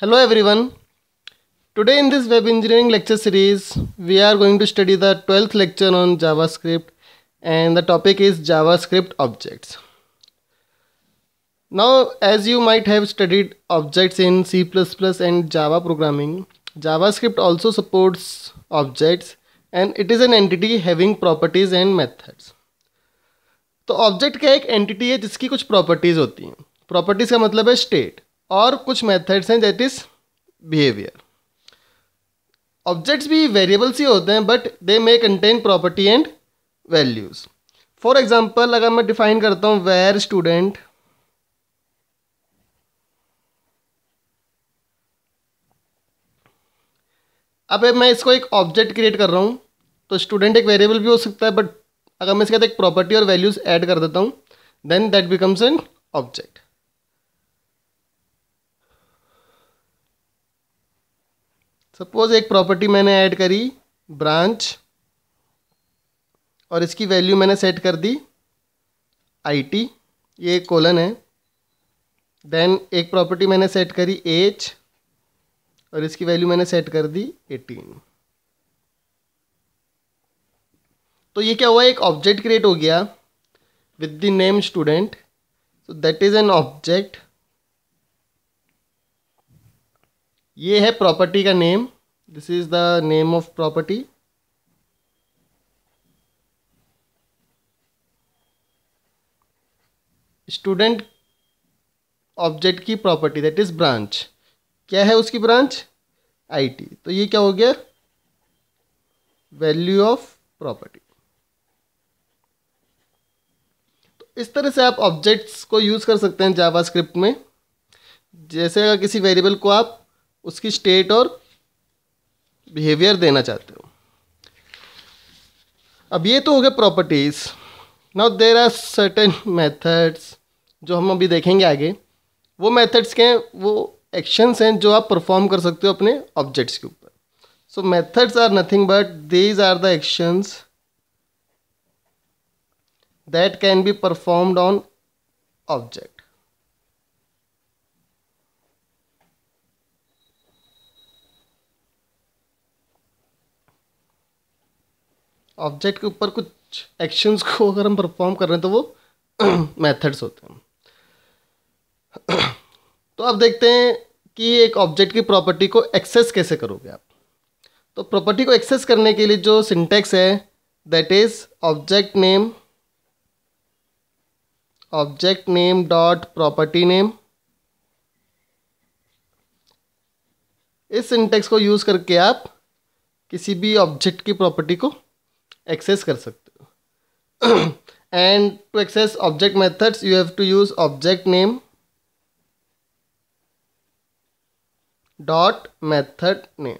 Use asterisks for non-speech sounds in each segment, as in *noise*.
Hello everyone. Today in this web engineering lecture series, we are going to study the 12th lecture on JavaScript and the topic is JavaScript objects. Now as you might have studied objects in C++ and Java programming, JavaScript also supports objects and it is an entity having properties and methods. तो object क्या एक entity है जिसकी कुछ properties होती हैं properties का मतलब है स्टेट और कुछ मेथड्स हैं दैट इज़ बिहेवियर ऑब्जेक्ट्स भी वेरिएबल्स ही होते हैं but they may contain property and values for example अगर मैं डिफाइन करता हूँ वेयर स्टूडेंट अब मैं इसको एक ऑब्जेक्ट क्रिएट कर रहा हूँ तो स्टूडेंट एक वेरिएबल भी हो सकता है बट अगर मैं इसके साथ एक प्रॉपर्टी और वैल्यूज़ ऐड कर देता हूँ then that becomes an object suppose एक प्रॉपर्टी मैंने ऐड करी ब्रांच और इसकी वैल्यू मैंने सेट कर दी आईटी ये एक कोलन है देन एक प्रॉपर्टी मैंने सेट करी एच और इसकी वैल्यू मैंने सेट कर दी एटीन तो ये क्या हुआ एक ऑब्जेक्ट क्रिएट हो गया with the name student so that is an object ये है प्रॉपर्टी का name this is the name of property student object की प्रॉपर्टी दैट इज़ ब्रांच क्या है उसकी ब्रांच आईटी तो ये क्या हो गया वैल्यू ऑफ प्रॉपर्टी तो इस तरह से आप ऑब्जेक्ट्स को यूज़ कर सकते हैं जावास्क्रिप्ट में जैसे अगर किसी वेरिएबल को आप उसकी स्टेट और बिहेवियर देना चाहते हो अब ये तो हो गए properties now there are certain methods जो हम अभी देखेंगे आगे वो मेथड्स के वो एक्शंस हैं जो आप परफॉर्म कर सकते हो अपने ऑब्जेक्ट्स के ऊपर so methods are nothing but these are the actions that can be performed on object object के ऊपर कुछ एक्शंस को अगर हम परफॉर्म कर रहे हैं तो वो मेथड्स *clears throat* होते हैं *clears throat* तो अब देखते हैं कि एक ऑब्जेक्ट की प्रॉपर्टी को एक्सेस कैसे करोगे आप तो प्रॉपर्टी को एक्सेस करने के लिए जो सिंटेक्स है that is object name object name dot property name इस सिंटेक्स को यूज़ करके आप किसी भी ऑब्जेक्ट की प्रॉपर्टी को एक्सेस कर सकते हो and to access object methods you have to use object name dot method name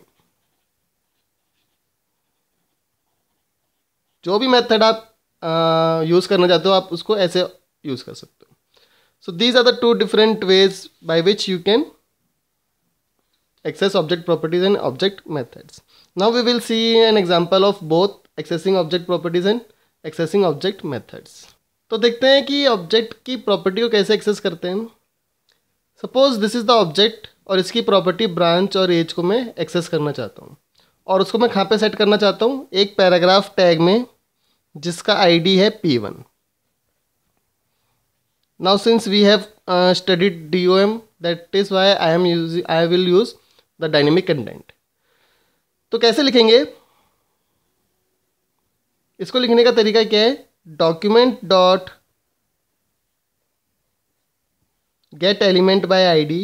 जो भी मेथड आप यूज करना चाहते हो आप उसको ऐसे यूज कर सकते हो so these are the two different ways by which you can access object properties and object methods now we will see an example of both accessing object properties and accessing object methods तो देखते हैं कि object की property को कैसे access करते हैं suppose this is the object और इसकी प्रॉपर्टी ब्रांच और एज को मैं एक्सेस करना चाहता हूँ और उसको मैं कहाँ पे सेट करना चाहता हूँ एक पैराग्राफ टैग में जिसका आईडी है P one since we have studied D O M that is why I am use I will use the dynamic content तो कैसे लिखेंगे इसको लिखने का तरीका क्या है document dot get element by ID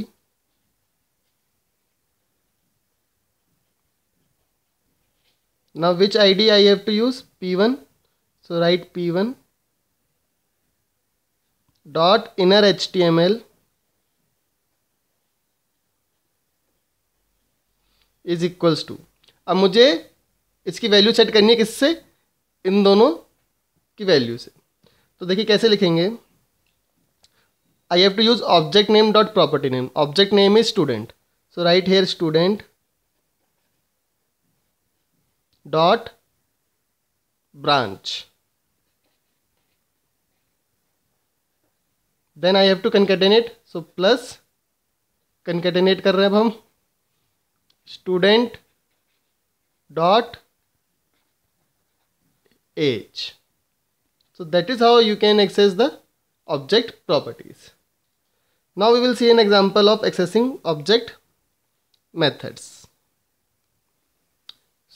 now which id i have to use p1 so write p1 dot inner html is equals to अब मुझे इसकी वैल्यू सेट करनी है किससे इन दोनों की वैल्यू से तो देखिए कैसे लिखेंगे I have to use object name dot property name object name is student so write here student dot branch then I have to concatenate so plus concatenate कर रहे हैं अब हम student dot age. So that is how you can access the object properties. Now we will see an example of accessing object methods.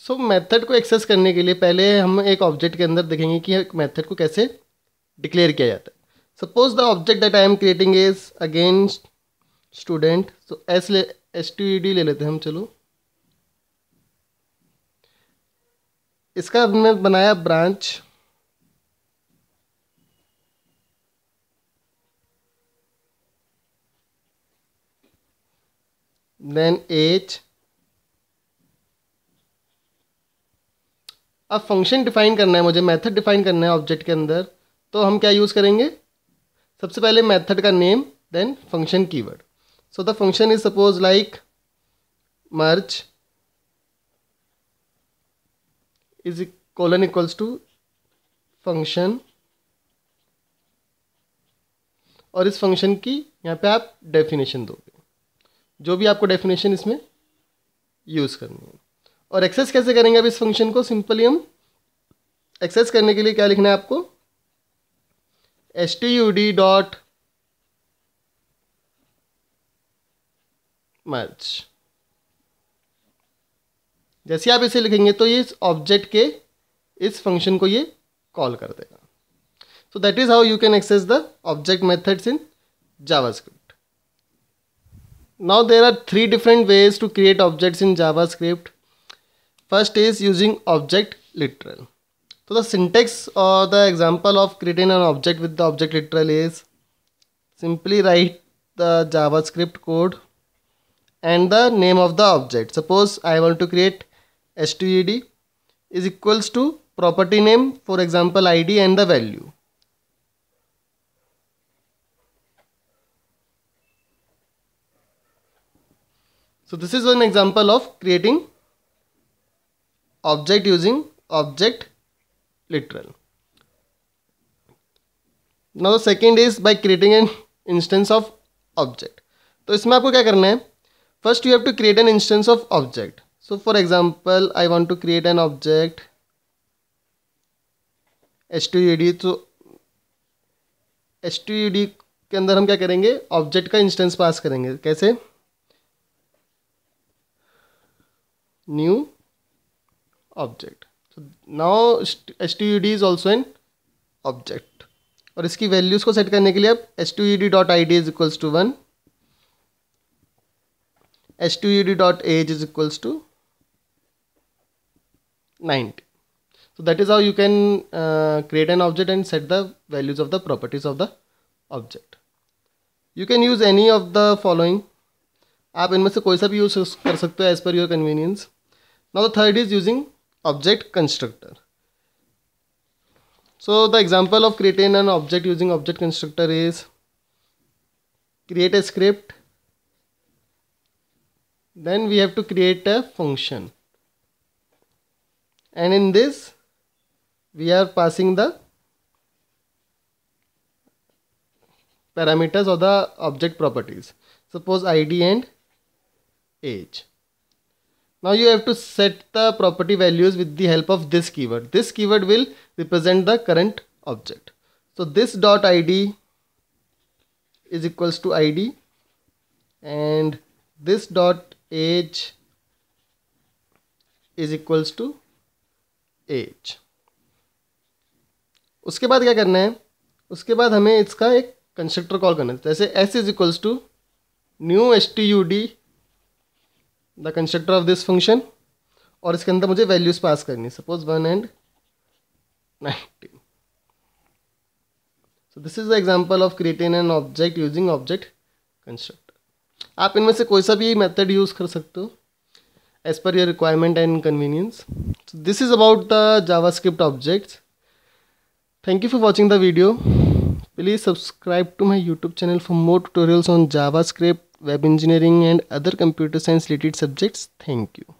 So so, method को access करने के लिए पहले हम एक ऑब्जेक्ट के अंदर देखेंगे कि मेथड को कैसे डिक्लेयर किया जाता है suppose the object that I am creating is against student so S ले एस टी डी ले लेते हैं हम चलो इसका हमने बनाया ब्रांच देन एच अब फंक्शन डिफाइन करना है मुझे मेथड डिफाइन करना है ऑब्जेक्ट के अंदर तो हम क्या यूज़ करेंगे सबसे पहले मेथड का name then function keyword so the function is suppose like march is colon colon equals to function और इस फंक्शन की यहाँ पे आप डेफिनेशन दोगे जो भी आपको डेफिनेशन इसमें यूज़ करनी है और एक्सेस कैसे करेंगे अब इस फंक्शन को सिंपली हम एक्सेस करने के लिए क्या लिखना है आपको S T U D dot march जैसे आप इसे लिखेंगे तो ये इस ऑब्जेक्ट के इस फंक्शन को ये कॉल कर देगा so that is how you can access the object methods in JavaScript now there are three different ways to create objects in JavaScript first is using object literal तो the syntax और the example of creating an object with the object literal is simply write the JavaScript code and the name of the object suppose I want to create S T E D is equals to property name for example I D and the value so this is one example of creating object using object literal now the second is by creating an instance of object तो इसमें आपको क्या करना है first you have to create an instance of object so for example i want to create an object h2ud so h2ud के अंदर हम क्या करेंगे ऑब्जेक्ट का इंस्टेंस पास करेंगे कैसे new object so now std is also an object और इसकी वैल्यूज़ को सेट करने के लिए आप std dot id is equals to one std dot age is equals to 90 so that is how you can uh, create an object and set the values of the properties of the object you can use any of the following आप इनमें से कोई सा भी use कर सकते हो as per your convenience now the third is using object so the example of creating an object using object constructor is create a script then we have to create a function and in this we are passing the parameters or the object properties suppose id and age now you have to set the property values with the help of this keyword this keyword will represent the current object so this dot id is equals to id and this dot age is equals to H उसके बाद क्या करना है उसके बाद हमें इसका एक कंस्ट्रक्टर कॉल करना है जैसे S is equals to new S T U D the constructor of this function और इसके अंदर मुझे वैल्यूज़ पास करनी है suppose one and nineteen so this is the example of creating an object using object constructor आप इनमें से कोई सा भी मेथड यूज़ कर सकते हो as per your requirement and convenience So this is about the JavaScript objects. Thank you for watching the video. Please subscribe to my YouTube channel for more tutorials on JavaScript, web engineering and other computer science related subjects. Thank you.